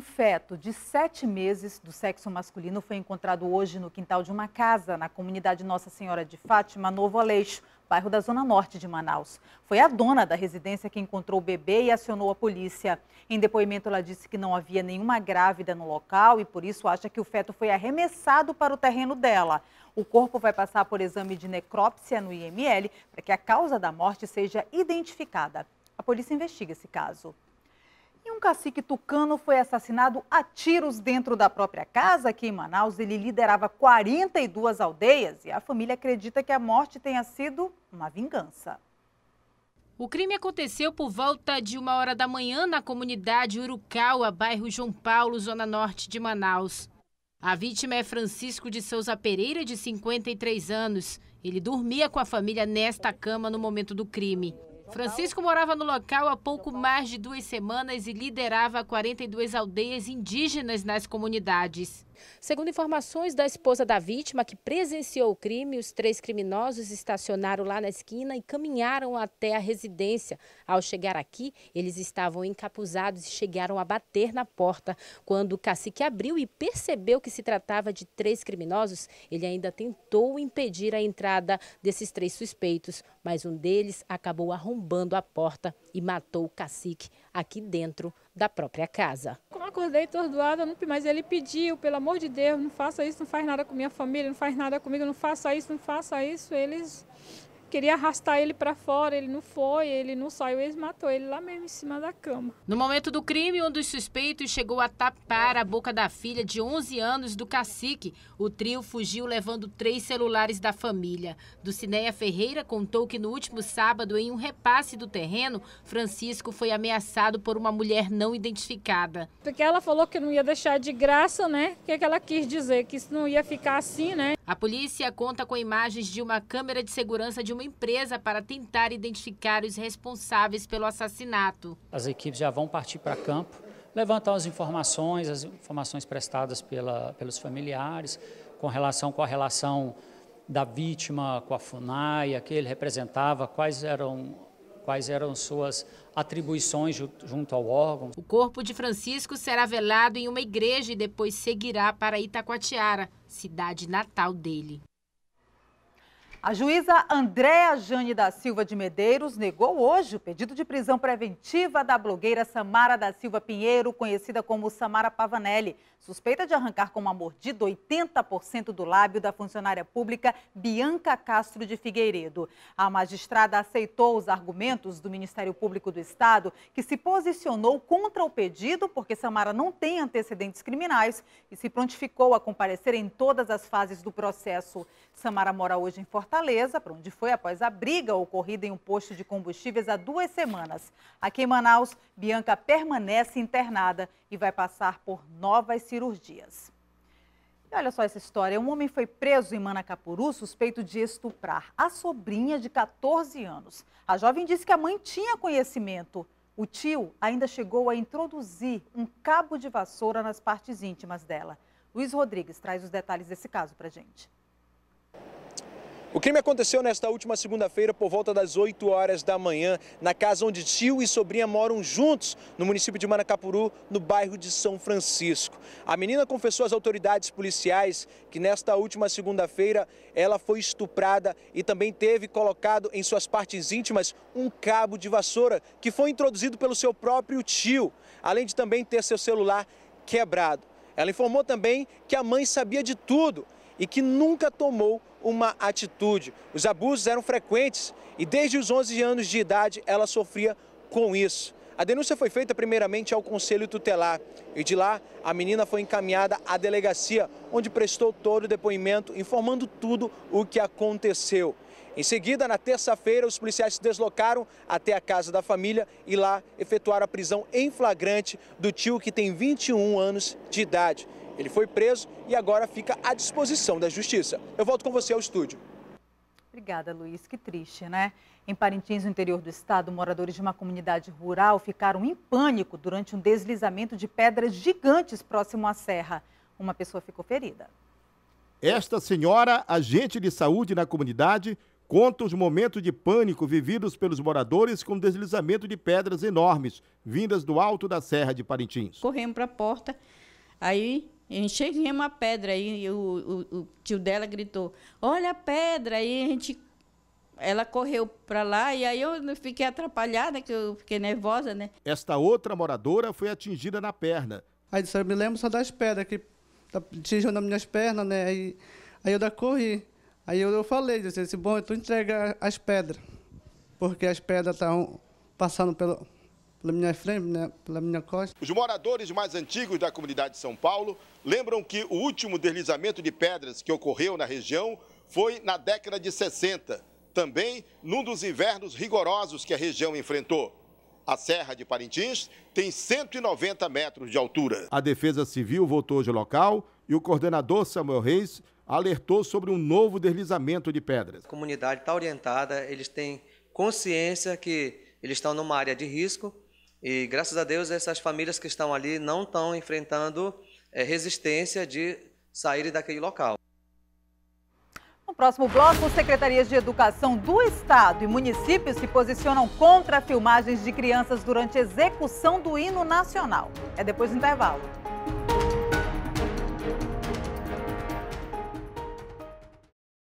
Um feto de sete meses do sexo masculino foi encontrado hoje no quintal de uma casa na comunidade Nossa Senhora de Fátima, Novo Aleixo, bairro da Zona Norte de Manaus. Foi a dona da residência que encontrou o bebê e acionou a polícia. Em depoimento, ela disse que não havia nenhuma grávida no local e por isso acha que o feto foi arremessado para o terreno dela. O corpo vai passar por exame de necrópsia no IML para que a causa da morte seja identificada. A polícia investiga esse caso um cacique tucano foi assassinado a tiros dentro da própria casa que em Manaus. Ele liderava 42 aldeias e a família acredita que a morte tenha sido uma vingança. O crime aconteceu por volta de uma hora da manhã na comunidade Urucauá, bairro João Paulo, zona norte de Manaus. A vítima é Francisco de Souza Pereira, de 53 anos. Ele dormia com a família nesta cama no momento do crime. Francisco morava no local há pouco mais de duas semanas e liderava 42 aldeias indígenas nas comunidades. Segundo informações da esposa da vítima, que presenciou o crime, os três criminosos estacionaram lá na esquina e caminharam até a residência. Ao chegar aqui, eles estavam encapuzados e chegaram a bater na porta. Quando o cacique abriu e percebeu que se tratava de três criminosos, ele ainda tentou impedir a entrada desses três suspeitos, mas um deles acabou arrombando a porta e matou o cacique aqui dentro da própria casa. Como acordei tordoado, mas ele pediu, pelo amor de Deus, não faça isso, não faz nada com minha família, não faz nada comigo, não faça isso, não faça isso. Eles Queria arrastar ele para fora, ele não foi, ele não saiu, eles matou ele lá mesmo em cima da cama. No momento do crime, um dos suspeitos chegou a tapar a boca da filha de 11 anos do cacique. O trio fugiu levando três celulares da família. Do Ferreira contou que no último sábado, em um repasse do terreno, Francisco foi ameaçado por uma mulher não identificada. Porque ela falou que não ia deixar de graça, né? O que, é que ela quis dizer? Que isso não ia ficar assim, né? A polícia conta com imagens de uma câmera de segurança de uma empresa para tentar identificar os responsáveis pelo assassinato. As equipes já vão partir para campo, levantar as informações, as informações prestadas pela, pelos familiares, com relação com a relação da vítima com a FUNAI, a que ele representava, quais eram quais eram suas atribuições junto ao órgão. O corpo de Francisco será velado em uma igreja e depois seguirá para Itacoatiara, cidade natal dele. A juíza Andréa Jane da Silva de Medeiros negou hoje o pedido de prisão preventiva da blogueira Samara da Silva Pinheiro, conhecida como Samara Pavanelli, suspeita de arrancar com uma mordida 80% do lábio da funcionária pública Bianca Castro de Figueiredo. A magistrada aceitou os argumentos do Ministério Público do Estado, que se posicionou contra o pedido porque Samara não tem antecedentes criminais e se prontificou a comparecer em todas as fases do processo. Samara mora hoje em Fortaleza Fortaleza, para onde foi após a briga ocorrida em um posto de combustíveis há duas semanas. Aqui em Manaus, Bianca permanece internada e vai passar por novas cirurgias. E olha só essa história. Um homem foi preso em Manacapuru suspeito de estuprar a sobrinha de 14 anos. A jovem disse que a mãe tinha conhecimento. O tio ainda chegou a introduzir um cabo de vassoura nas partes íntimas dela. Luiz Rodrigues traz os detalhes desse caso para gente. O crime aconteceu nesta última segunda-feira por volta das 8 horas da manhã, na casa onde tio e sobrinha moram juntos, no município de Manacapuru, no bairro de São Francisco. A menina confessou às autoridades policiais que nesta última segunda-feira ela foi estuprada e também teve colocado em suas partes íntimas um cabo de vassoura que foi introduzido pelo seu próprio tio, além de também ter seu celular quebrado. Ela informou também que a mãe sabia de tudo e que nunca tomou uma atitude. Os abusos eram frequentes e desde os 11 anos de idade ela sofria com isso. A denúncia foi feita primeiramente ao Conselho Tutelar e de lá a menina foi encaminhada à delegacia, onde prestou todo o depoimento, informando tudo o que aconteceu. Em seguida, na terça-feira, os policiais se deslocaram até a casa da família e lá efetuaram a prisão em flagrante do tio que tem 21 anos de idade. Ele foi preso e agora fica à disposição da justiça. Eu volto com você ao estúdio. Obrigada, Luiz. Que triste, né? Em Parintins, no interior do estado, moradores de uma comunidade rural ficaram em pânico durante um deslizamento de pedras gigantes próximo à serra. Uma pessoa ficou ferida. Esta senhora, agente de saúde na comunidade, conta os momentos de pânico vividos pelos moradores com deslizamento de pedras enormes vindas do alto da Serra de Parintins. Corremos para a porta, aí Enchei uma pedra aí, e o, o, o tio dela gritou: Olha a pedra! Aí a gente ela correu para lá e aí eu fiquei atrapalhada, que eu fiquei nervosa, né? Esta outra moradora foi atingida na perna. Aí disseram, me lembro só das pedras que tá atingiu nas minhas pernas, né? Aí, aí eu da corri. Aí eu, eu falei, disse, bom, tu entrega as pedras, porque as pedras estavam passando pelo, pela minha frente, né, pela minha costa. Os moradores mais antigos da comunidade de São Paulo lembram que o último deslizamento de pedras que ocorreu na região foi na década de 60, também num dos invernos rigorosos que a região enfrentou. A Serra de Parintins tem 190 metros de altura. A Defesa Civil voltou hoje ao local e o coordenador Samuel Reis alertou sobre um novo deslizamento de pedras. A comunidade está orientada, eles têm consciência que eles estão numa área de risco e graças a Deus essas famílias que estão ali não estão enfrentando é, resistência de saírem daquele local. No próximo bloco, secretarias de educação do Estado e municípios se posicionam contra filmagens de crianças durante execução do hino nacional. É depois do intervalo.